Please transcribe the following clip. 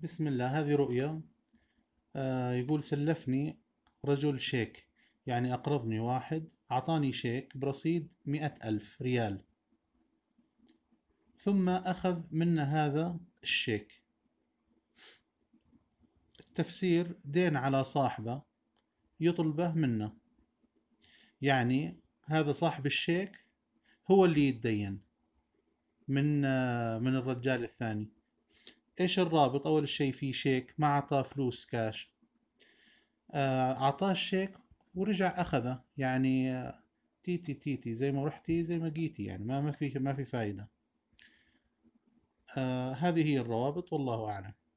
بسم الله هذه رؤية آه يقول سلفني رجل شيك يعني أقرضني واحد أعطاني شيك برصيد مئة ألف ريال ثم أخذ منا هذا الشيك التفسير دين على صاحبه يطلبه منه يعني هذا صاحب الشيك هو اللي يتدين من آه، من الرجال الثاني ايش الرابط اول شيء في شيك ما اعطاه فلوس كاش اعطاه آه، الشيك ورجع اخذه يعني تيتي آه، تيتي زي ما رحتي زي ما جيتي يعني ما ما في ما في فايده آه هذه هي الروابط والله اعلم